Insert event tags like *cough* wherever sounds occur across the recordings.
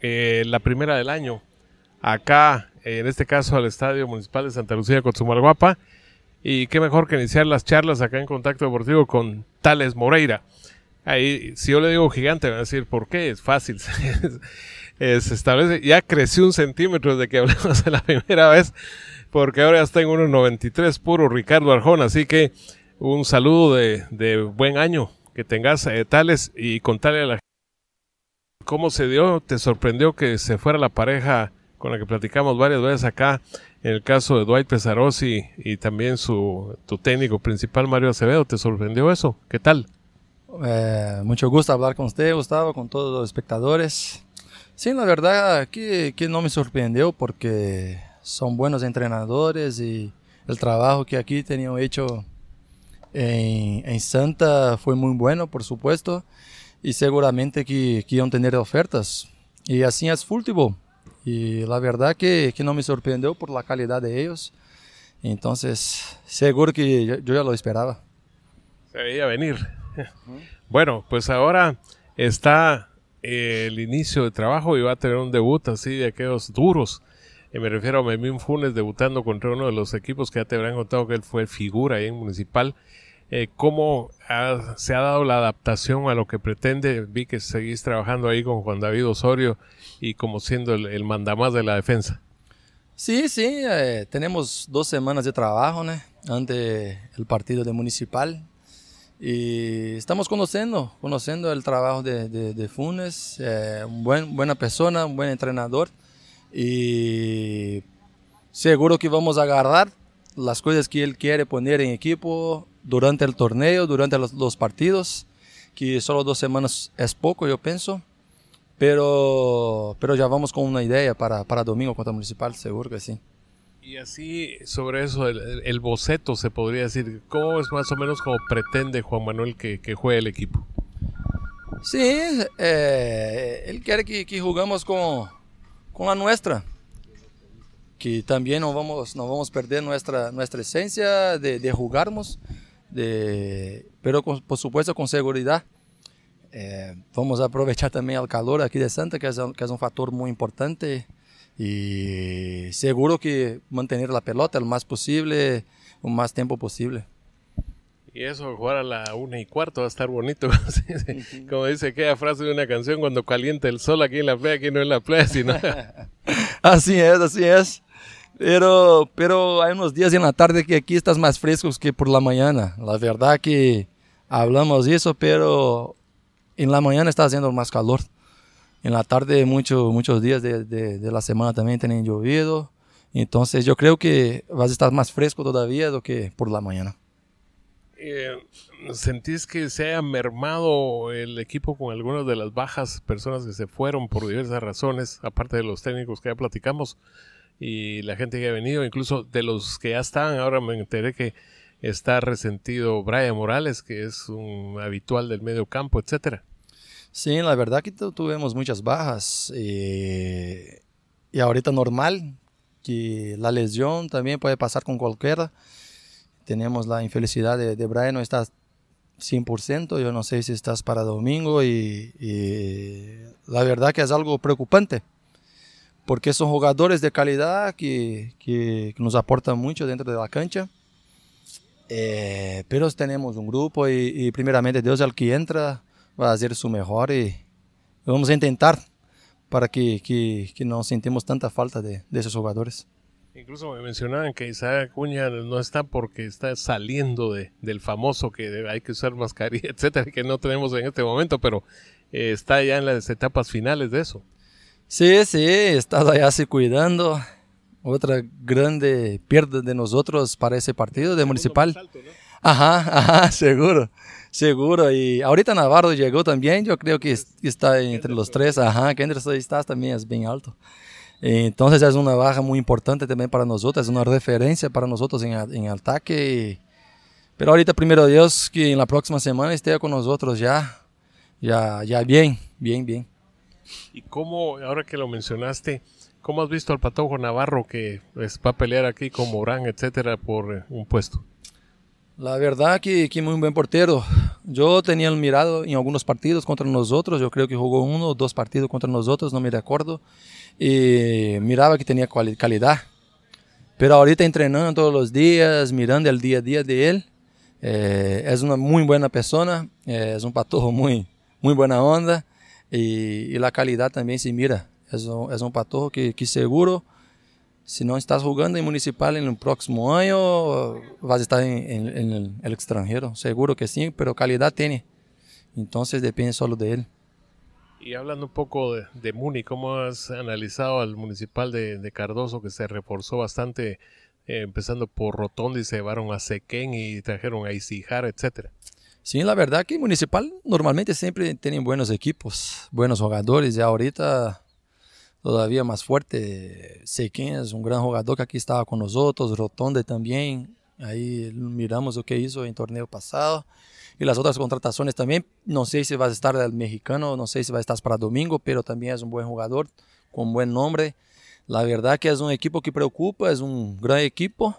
Eh, la primera del año, acá, en este caso al Estadio Municipal de Santa Lucía, Cotzumalguapa. Y qué mejor que iniciar las charlas acá en Contacto Deportivo con Tales Moreira. Ahí, si yo le digo gigante, me van a decir, ¿por qué? Es fácil. *laughs* se establece, ya creció un centímetro desde que hablamos de la primera vez, porque ahora ya está en 93 puro Ricardo Arjón. Así que un saludo de, buen año que tengas, eh, Tales, y contarle a la cómo se dio, te sorprendió que se fuera la pareja con la que platicamos varias veces acá, en el caso de Dwight Pesarosi y también su tu técnico principal Mario Acevedo, ¿te sorprendió eso? ¿Qué tal? Eh, mucho gusto hablar con usted, Gustavo, con todos los espectadores. Sí, la verdad que, no me sorprendió porque son buenos entrenadores y el trabajo que aquí tenían hecho en, en Santa fue muy bueno, por supuesto. Y seguramente que, que a tener ofertas. Y así es fútbol. Y la verdad que que me sorprendió por la calidad de ellos. Entonces, seguro que yo, ya lo esperaba. Se veía venir. *laughs* Bueno, pues ahora está eh, el inicio de trabajo y va a tener un debut así de aquellos duros. Eh, me refiero a Memín Funes debutando contra uno de los equipos que ya te habrán contado que él fue figura ahí en Municipal. Eh, cómo se ha dado la adaptación a lo que pretende. Vi que seguís trabajando ahí con Juan David Osorio y como siendo el, el mandamás de la defensa. Sí, sí, eh, tenemos dos semanas de trabajo ante el partido de Municipal y estamos conociendo, conociendo el trabajo de, Funes, eh, buen, buena persona, un buen entrenador y seguro que vamos a agarrar las cosas que él quiere poner en equipo durante el torneo, durante los, partidos, que solo dos semanas es poco, yo pienso. Pero, pero ya vamos con una idea para, para domingo contra Municipal, seguro que sí. Y así, sobre eso, el, boceto se podría decir, ¿cómo es más o menos como pretende Juan Manuel que, que juegue el equipo? Sí, eh, él quiere que, que jugamos con, con, la nuestra, que también no vamos, no vamos a perder nuestra, nuestra esencia de, de jugarnos, de, pero por supuesto con seguridad. Eh, vamos a aprovechar también el calor aquí de Santa, que es, un, factor muy importante. Y seguro que mantener la pelota lo más posible, un más tiempo posible. Y eso, jugar a la una y cuarto va a estar bonito. *laughs* Como dice aquella frase de una canción, cuando calienta el sol aquí en la playa, aquí no en la playa, sino... *laughs* así es, así es. Pero, pero hay unos días en la tarde que aquí estás más frescos que por la mañana. La verdad que hablamos de eso, pero en la mañana está haciendo más calor. En la tarde muchos días de, la semana también tienen llovido. Entonces yo creo que vas a estar más fresco todavía que por la mañana. Eh, ¿Sentís que se ha mermado el equipo con algunas de las bajas personas que se fueron por diversas razones, aparte de los técnicos que ya platicamos? y la gente que ha venido, incluso de los que ya están, ahora me enteré que está resentido Brian Morales, que es un habitual del medio campo, etcétera. Sí, la verdad que tuvimos muchas bajas eh, y ahorita normal que la lesión también puede pasar con cualquiera. Tenemos la infelicidad de, de Brian, no está 100%, yo no sé si estás para domingo y la verdad que es algo preocupante porque son jugadores de calidad que, que, nos aportan mucho dentro de la cancha. Eh, pero tenemos un grupo y, primeramente Dios el que entra va a hacer su mejor y vamos a intentar para que, que, que no sintamos tanta falta de, de, esos jugadores. Incluso me mencionaban que Isaac Acuña no está porque está saliendo del famoso que hay que usar mascarilla, *laughs* etcétera, que no tenemos en este momento, pero eh, está ya en las etapas finales de eso. Sí, sí, estás allá así cuidando. Otra grande pierda de nosotros para ese partido de Municipal. Ajá, ajá, *laughs* seguro, seguro. Y ahorita Navarro llegó también, yo creo que está entre los tres. Ajá, Kenderson estás también es bien alto. Entonces es una baja muy importante también para nosotros, es una referencia para nosotros en, en ataque. Pero ahorita primero Dios que en la próxima semana esté con nosotros ya, ya, ya bien, bien, bien. ¿Y cómo, ahora que lo mencionaste, cómo has visto al Patojo Navarro que es pues, va a pelear aquí con Morán, etcétera, por eh, un puesto? La verdad que, que muy buen portero. Yo tenía mirado en algunos partidos contra nosotros, yo creo que jugó uno o dos partidos contra nosotros, no me acuerdo. y miraba que tenía calidad. Pero ahorita entrenando todos los días, mirando el día a día de él, eh, es una muy buena persona, eh, es un patojo muy, muy buena onda, y, la calidad también se mira. Es un, es un pato que, seguro, si no estás jugando en Municipal en el próximo año, vas a estar en, el, extranjero. Seguro que sí, pero calidad tiene. Entonces depende solo de él. Y hablando un poco de, Muni, ¿cómo has analizado al Municipal de, de Cardoso que se reforzó bastante eh, empezando por Rotondi, se llevaron a Sequén y trajeron a Isijar, etcétera. Sí, la verdad que Municipal normalmente siempre tienen buenos equipos, buenos jugadores y ahorita todavía más fuerte. Sequin es un gran jugador que aquí estaba con nosotros, Rotonde también. Ahí miramos lo que hizo en torneo pasado y las otras contrataciones también. No sé si vas a estar el mexicano, no sé si va a estar para domingo, pero también es un buen jugador con buen nombre. La verdad que es un equipo que preocupa, es un gran equipo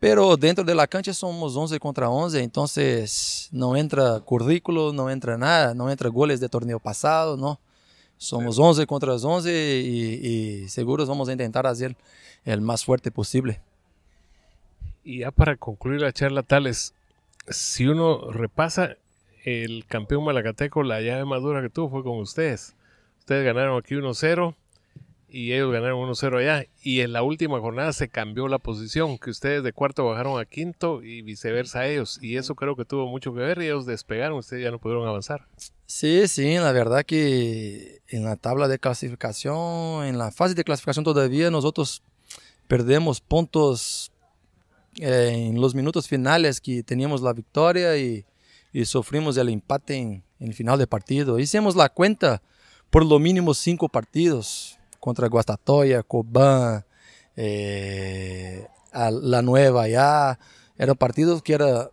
pero dentro de la cancha somos 11 contra 11, entonces no entra currículo, no entra nada, no entra goles de torneo pasado, no. Somos 11 contra 11 y, y, seguros vamos a intentar hacer el más fuerte posible. Y ya para concluir la charla, Tales, si uno repasa el campeón malacateco, la llave madura que tuvo fue con ustedes. Ustedes ganaron aquí 1-0 y ellos ganaron 1-0 allá. Y en la última jornada se cambió la posición, que ustedes de cuarto bajaron a quinto y viceversa ellos. Y eso creo que tuvo mucho que ver y ellos despegaron, ustedes ya no pudieron avanzar. Sí, sí, la verdad que en la tabla de clasificación, en la fase de clasificación todavía nosotros perdemos puntos eh, en los minutos finales que teníamos la victoria y, sufrimos el empate en, el final de partido. Hicimos la cuenta por lo mínimo cinco partidos contra Guastatoya, Cobán, eh, La Nueva ya Eran partidos que era,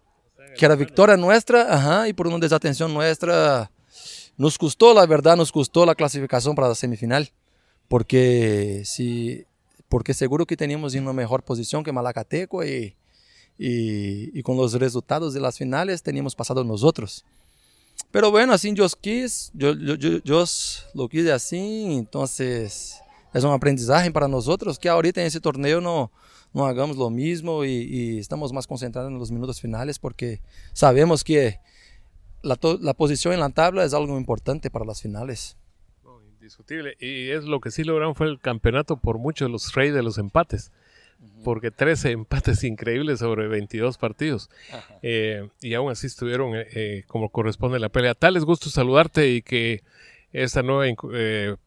victoria nuestra ajá, y por una desatención nuestra nos costó, la verdad, nos costó la clasificación para la semifinal. Porque, si, porque seguro que teníamos en una mejor posición que Malacateco y con los resultados de las finales teníamos pasado nosotros. Pero bueno, así yo quis, Dios, lo quise así, entonces es un aprendizaje para nosotros que ahorita en ese torneo no, no hagamos lo mismo y, estamos más concentrados en los minutos finales porque sabemos que la, la, posición en la tabla es algo importante para las finales. indiscutible. Y es lo que sí lograron fue el campeonato por muchos de los reyes de los empates porque 13 empates *laughs* increíbles sobre 22 partidos. Eh, y aún así estuvieron eh, eh, como corresponde la pelea. Tal, es gusto saludarte y que esta nueva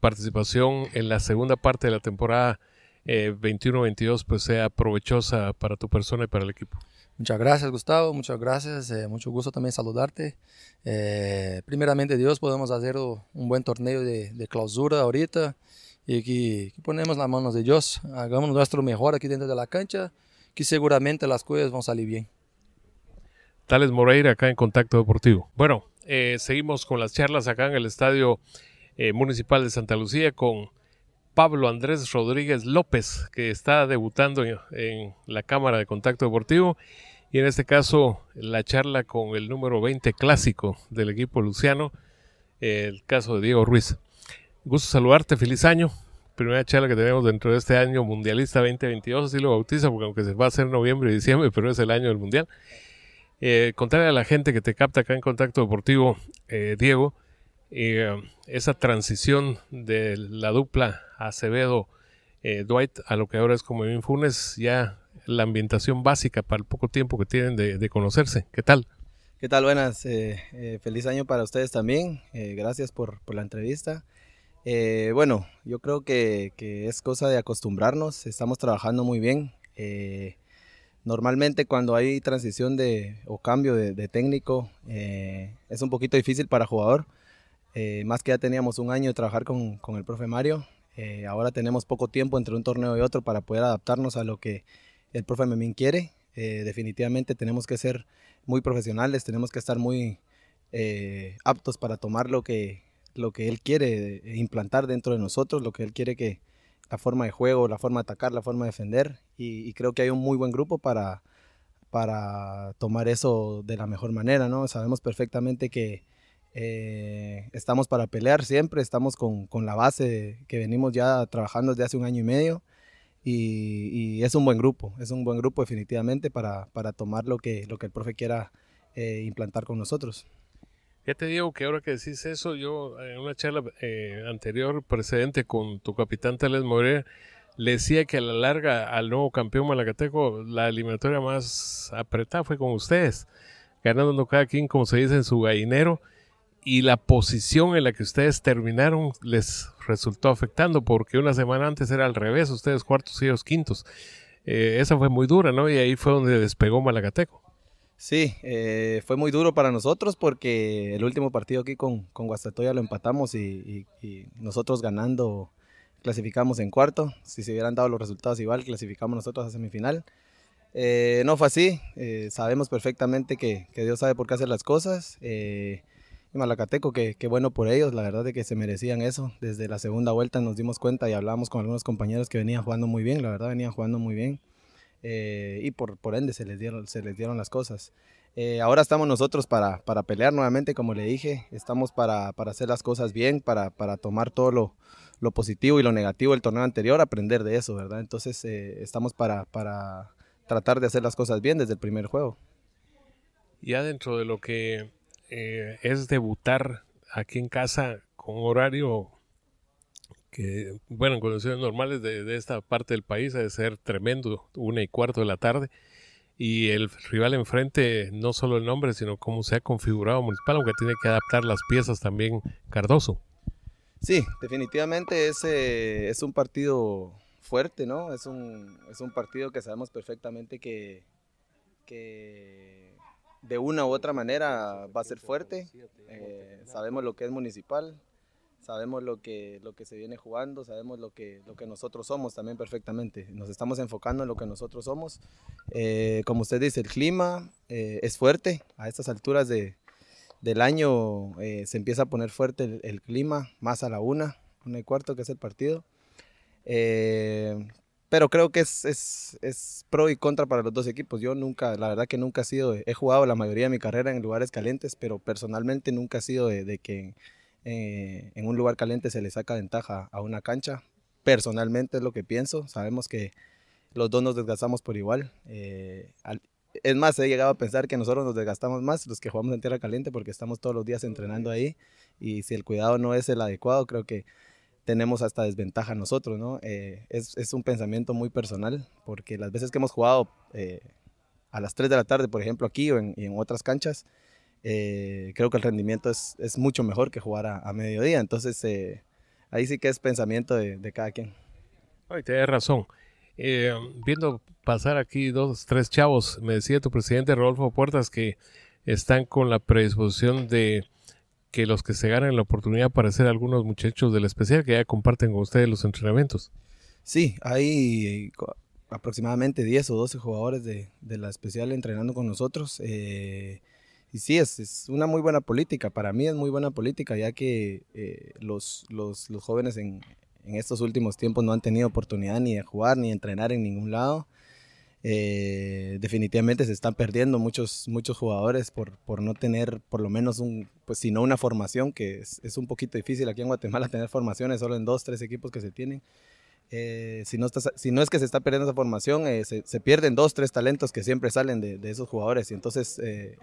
participación en la segunda parte de la temporada 21-22 pues sea provechosa para tu persona y para el equipo. Muchas gracias, Gustavo. Muchas gracias. mucho gusto también saludarte. primeramente, Dios, podemos hacer un buen torneo de, de clausura ahorita y que, ponemos las manos de dios hagamos nuestro mejor aquí dentro de la cancha, que seguramente las cosas van a salir bien Tales Moreira acá en Contacto Deportivo. Bueno, eh, seguimos con las charlas acá en el Estadio eh, Municipal de Santa Lucía con Pablo Andrés Rodríguez López, que está debutando en, la Cámara de Contacto Deportivo. Y en este caso, la charla con el número 20 clásico del equipo luciano, el caso de Diego Ruiz. Gusto saludarte, feliz año. Primera charla que tenemos dentro de este año mundialista 2022, así lo bautiza, porque aunque se va a hacer noviembre y diciembre, pero es el año del mundial. Eh, a la gente que te capta acá en Contacto Deportivo, eh, Diego, eh, esa transición de la dupla Acevedo-Dwight eh, a lo que ahora es como Funes, ya la ambientación básica para el poco tiempo que tienen de, conocerse. ¿Qué tal? ¿Qué tal? Buenas. feliz año para ustedes también. gracias por la entrevista. Eh, bueno, yo creo que, es cosa de acostumbrarnos, estamos trabajando muy bien. Eh, normalmente cuando hay transición de, o cambio de, técnico eh, es un poquito difícil para jugador, más que ya teníamos un año de trabajar con, con el profe Mario, ahora tenemos poco tiempo entre un torneo y otro para poder adaptarnos a lo que el profe Memín quiere. definitivamente tenemos que ser muy profesionales, tenemos que estar muy aptos para tomar lo que lo que Él quiere eh, implantar dentro de nosotros, lo que Él quiere que la forma de juego, la forma de atacar, la forma de defender. Y, creo que hay un muy buen grupo para, para tomar eso de la mejor manera, ¿no? Sabemos perfectamente que eh, estamos para pelear siempre, estamos con, con, la base que venimos ya trabajando desde hace un año y medio. Y, es un buen grupo, es un buen grupo definitivamente para, para tomar lo que, lo que el profe quiera eh, implantar con nosotros. Ya te digo que ahora que decís eso, yo eh, en una charla eh, anterior, precedente con tu capitán Tales Morera, le decía que a la larga al nuevo campeón malacateco la eliminatoria más apretada fue con ustedes, ganando cada quien, como se dice, en su gallinero y la posición en la que ustedes terminaron les resultó afectando porque una semana antes era al revés, ustedes cuartos y ellos quintos. Eh, esa fue muy dura, ¿no? Y ahí fue donde despegó Malacateco. Sí, eh, fue muy duro para nosotros porque el último partido aquí con, Guastatoya lo empatamos y, nosotros ganando clasificamos en cuarto. Si se hubieran dado los resultados igual, clasificamos nosotros a semifinal. Eh, no fue así, eh, sabemos perfectamente que, Dios sabe por qué hacer las cosas. y Malacateco, qué bueno por ellos, la verdad de que se merecían eso. Desde la segunda vuelta nos dimos cuenta y hablábamos con algunos compañeros que venían jugando muy bien, la verdad venían jugando muy bien. Eh, y por, ende se les dieron, se les dieron las cosas. Eh, ahora estamos nosotros para, para, pelear nuevamente, como le dije, estamos para, para hacer las cosas bien, para, para tomar todo lo, positivo y lo negativo del torneo anterior, aprender de eso, ¿verdad? Entonces eh, estamos para, para tratar de hacer las cosas bien desde el primer juego. Ya dentro de lo que es debutar aquí en casa con horario que, bueno, en condiciones normales de, esta parte del país ha de ser tremendo, una y cuarto de la tarde. Y el rival enfrente, no solo el nombre, sino cómo se ha configurado Municipal, aunque tiene que adaptar las piezas también Cardoso. Sí, definitivamente ese eh, es un partido fuerte, ¿no? Es un, es un partido que sabemos perfectamente que, que de una u otra manera va a ser fuerte. Eh, sabemos lo que es Municipal, sabemos lo que, lo que se viene jugando, sabemos lo que, lo que nosotros somos también perfectamente. Nos estamos enfocando en lo que nosotros somos. Eh, como usted dice, el clima eh, es fuerte. A estas alturas de, del año eh, se empieza a poner fuerte el, clima, más a la una, una y cuarto que es el partido. pero creo que es, es, es, pro y contra para los dos equipos. Yo nunca, la verdad que nunca he sido, he jugado la mayoría de mi carrera en lugares calientes, pero personalmente nunca he sido de, de que eh, en un lugar caliente se le saca ventaja a una cancha. Personalmente es lo que pienso. Sabemos que los dos nos desgastamos por igual. Eh, es más, he llegado a pensar que nosotros nos desgastamos más los que jugamos en tierra caliente porque estamos todos los días entrenando ahí y si el cuidado no es el adecuado, creo que tenemos hasta desventaja nosotros, ¿no? Eh, es, un pensamiento muy personal porque las veces que hemos jugado a las 3 de la tarde, por ejemplo, aquí o en otras canchas, eh, creo que el rendimiento es, es, mucho mejor que jugar a, a mediodía. Entonces, eh, ahí sí que es pensamiento de, de cada quien. Ay, tienes razón. Eh, viendo pasar aquí dos, tres chavos, me decía tu presidente Rodolfo Puertas que están con la predisposición de que los que se ganen la oportunidad para ser algunos muchachos de la especial que ya comparten con ustedes los entrenamientos. Sí, hay aproximadamente 10 o 12 jugadores de, de la especial entrenando con nosotros. Eh, y sí, es, es, una muy buena política, para mí es muy buena política, ya que eh, los, los, los, jóvenes en, en, estos últimos tiempos no han tenido oportunidad ni de jugar ni entrenar en ningún lado. Eh, definitivamente se están perdiendo muchos, muchos jugadores por, por no tener por lo menos un, pues si una formación, que es, es un poquito difícil aquí en Guatemala tener formaciones, solo en dos, tres equipos que se tienen. Eh, si, no estás, si no es que se está perdiendo esa formación, eh, se, pierden dos, tres talentos que siempre salen de, esos jugadores. Y entonces eh,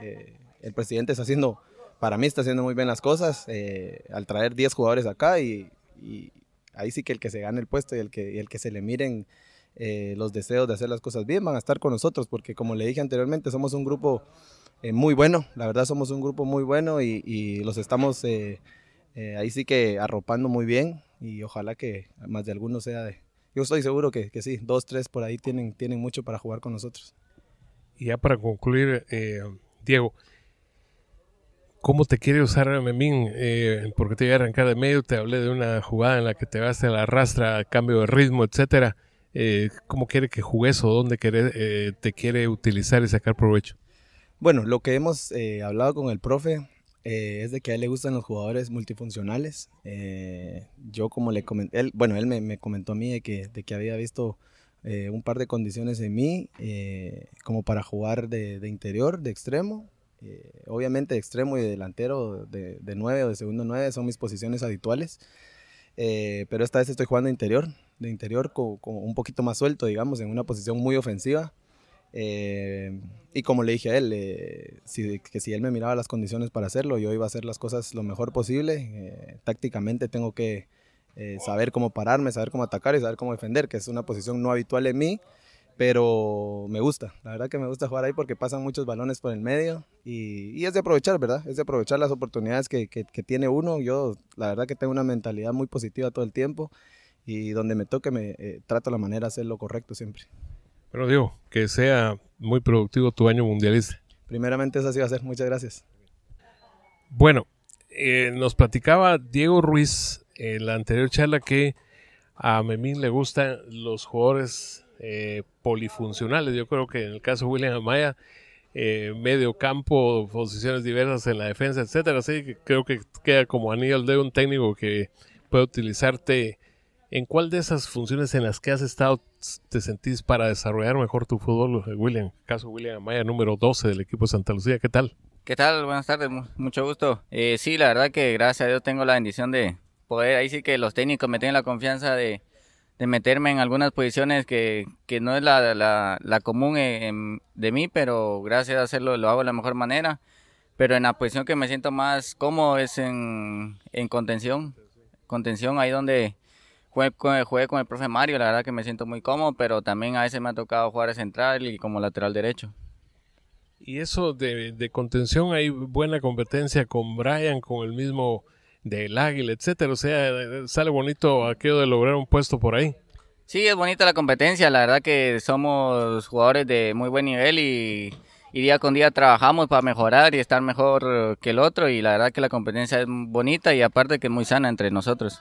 el presidente está haciendo, para mí está haciendo muy bien las cosas al traer 10 jugadores acá y, ahí sí que el que se gane el puesto y el que, el que se le miren los deseos de hacer las cosas bien van a estar con nosotros porque como le dije anteriormente, somos un grupo muy bueno, la verdad somos un grupo muy bueno y, y los estamos ahí sí que arropando muy bien y ojalá que más de alguno sea de... Yo estoy seguro que, que sí, dos, tres por ahí tienen, tienen mucho para jugar con nosotros. Y ya para concluir, eh, Diego, ¿cómo te quiere usar Memín? Eh, porque te voy a arrancar de medio, te hablé de una jugada en la que te vas a la rastra, cambio de ritmo, etcétera. Eh, ¿Cómo quiere que juegues o dónde quiere, te quiere utilizar y sacar provecho? Bueno, lo que hemos hablado con el profe eh, es de que a él le gustan los jugadores multifuncionales. Eh, yo como le comenté, él, bueno, él me, comentó a mí de que, había visto eh, un par de condiciones en mí, como para jugar de, interior, de extremo. obviamente de extremo y delantero, de, 9 o de segundo 9, son mis posiciones habituales. pero esta vez estoy jugando de interior, de interior con un poquito más suelto, digamos, en una posición muy ofensiva. Eh, y como le dije a él, eh, si, que si él me miraba las condiciones para hacerlo, yo iba a hacer las cosas lo mejor posible. Eh, tácticamente tengo que saber cómo pararme, saber cómo atacar y saber cómo defender, que es una posición no habitual en mí, pero me gusta. La verdad que me gusta jugar ahí porque pasan muchos balones por el medio y, es de aprovechar, ¿verdad? Es de aprovechar las oportunidades que, tiene uno. Yo la verdad que tengo una mentalidad muy positiva todo el tiempo y donde me toque me trato la manera de hacer lo correcto siempre. Bueno digo, que sea muy productivo tu año mundialista. Primeramente, es así va a ser. Muchas gracias. Bueno, eh, nos platicaba Diego Ruiz en la anterior charla que a Memín le gustan los jugadores eh, polifuncionales. Yo creo que en el caso de William Amaya, eh, medio campo, posiciones diversas en la defensa, etcétera. Así que creo que queda como anillo al dedo un técnico que puede utilizarte ¿En cuál de esas funciones en las que has estado te sentís para desarrollar mejor tu fútbol, eh, William? Caso William Amaya, número 12 del equipo de Santa Lucía, ¿qué tal? ¿Qué tal? Buenas tardes, mucho gusto. Eh, sí, la verdad que gracias a Dios tengo la bendición de poder, ahí sí que los técnicos me tienen la confianza de, meterme en algunas posiciones que, no es la, común de mí, pero gracias a hacerlo lo hago de la mejor manera. Pero en la posición que me siento más cómodo es en, en contención. Contención, ahí donde jugué, con el profe Mario, la verdad que me siento muy cómodo, pero también a veces me ha tocado jugar de central y como lateral derecho. Y eso de, contención, hay buena competencia con Brian, con el mismo del Águila, etcétera. O sea, sale bonito aquello de lograr un puesto por ahí. Sí, es bonita la competencia. La verdad que somos jugadores de muy buen nivel y, y, día con día trabajamos para mejorar y estar mejor que el otro. Y la verdad que la competencia es bonita y aparte que es muy sana entre nosotros.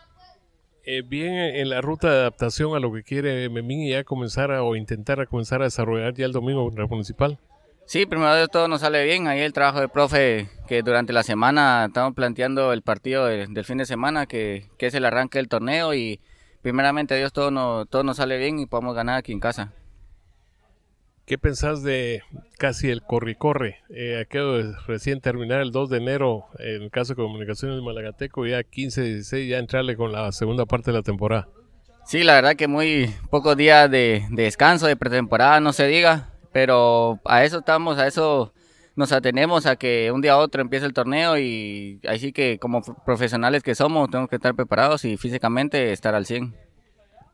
Eh, bien en la ruta de adaptación a lo que quiere Memín y ya comenzar a, o intentar a comenzar a desarrollar ya el domingo contra el municipal? Sí, primero de todo nos sale bien. Ahí el trabajo de profe que durante la semana estamos planteando el partido del fin de semana, que, que, es el arranque del torneo y primeramente Dios todo, no, todo nos sale bien y podemos ganar aquí en casa. ¿Qué pensás de casi el corre-corre? Eh, acabo de recién terminar el 2 de enero, en el caso de Comunicaciones de Malagateco, ya 15-16, ya entrarle con la segunda parte de la temporada. Sí, la verdad que muy pocos días de, descanso, de pretemporada, no se diga, pero a eso estamos, a eso nos atenemos, a que un día a otro empiece el torneo y así que como profesionales que somos, tenemos que estar preparados y físicamente estar al 100.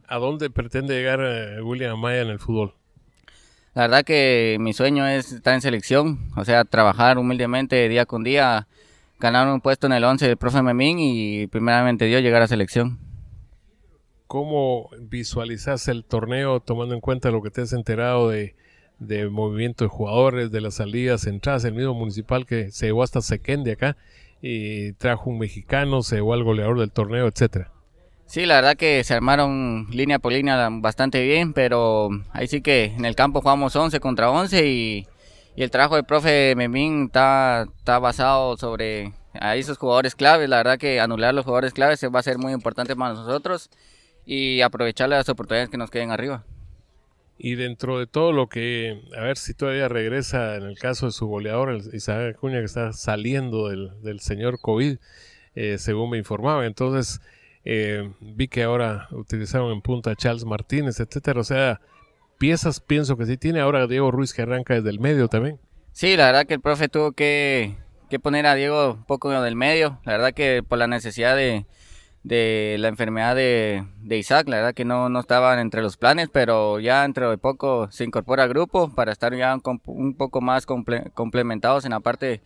¿A dónde pretende llegar eh, William Maya en el fútbol? La verdad que mi sueño es estar en selección, o sea, trabajar humildemente día con día, ganar un puesto en el 11 del profe Memín y primeramente Dios llegar a selección. ¿Cómo visualizas el torneo tomando en cuenta lo que te has enterado de, de movimiento de jugadores, de las salidas, entradas, el mismo municipal que se llevó hasta Sequén de acá y trajo un mexicano, se llevó al goleador del torneo, etcétera? Sí, la verdad que se armaron línea por línea bastante bien, pero ahí sí que en el campo jugamos 11 contra 11 y, el trabajo del profe Memín está, está basado sobre a esos jugadores claves. La verdad que anular los jugadores claves va a ser muy importante para nosotros y aprovechar las oportunidades que nos queden arriba. Y dentro de todo lo que, a ver si todavía regresa en el caso de su goleador, Isabel Isaac Acuña, que está saliendo del, del señor COVID, eh, según me informaba. Entonces, eh, vi que ahora utilizaron en punta a Charles Martínez, etcétera. O sea, piezas pienso que sí tiene. Ahora Diego Ruiz que arranca desde el medio también. Sí, la verdad que el profe tuvo que, que poner a Diego un poco del medio. La verdad que por la necesidad de, de la enfermedad de, Isaac, la verdad que no, no estaban entre los planes, pero ya dentro de poco se incorpora al grupo para estar ya un, poco más complementados en la parte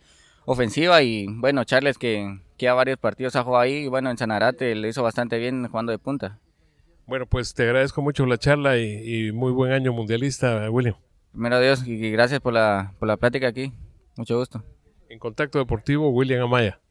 ofensiva. Y bueno, Charles que que a varios partidos ha jugado ahí. Y bueno, en Sanarate le hizo bastante bien jugando de punta. Bueno, pues te agradezco mucho la charla y, muy buen año mundialista, William. Primero Dios y gracias por la, por la plática aquí. Mucho gusto. En Contacto Deportivo, William Amaya.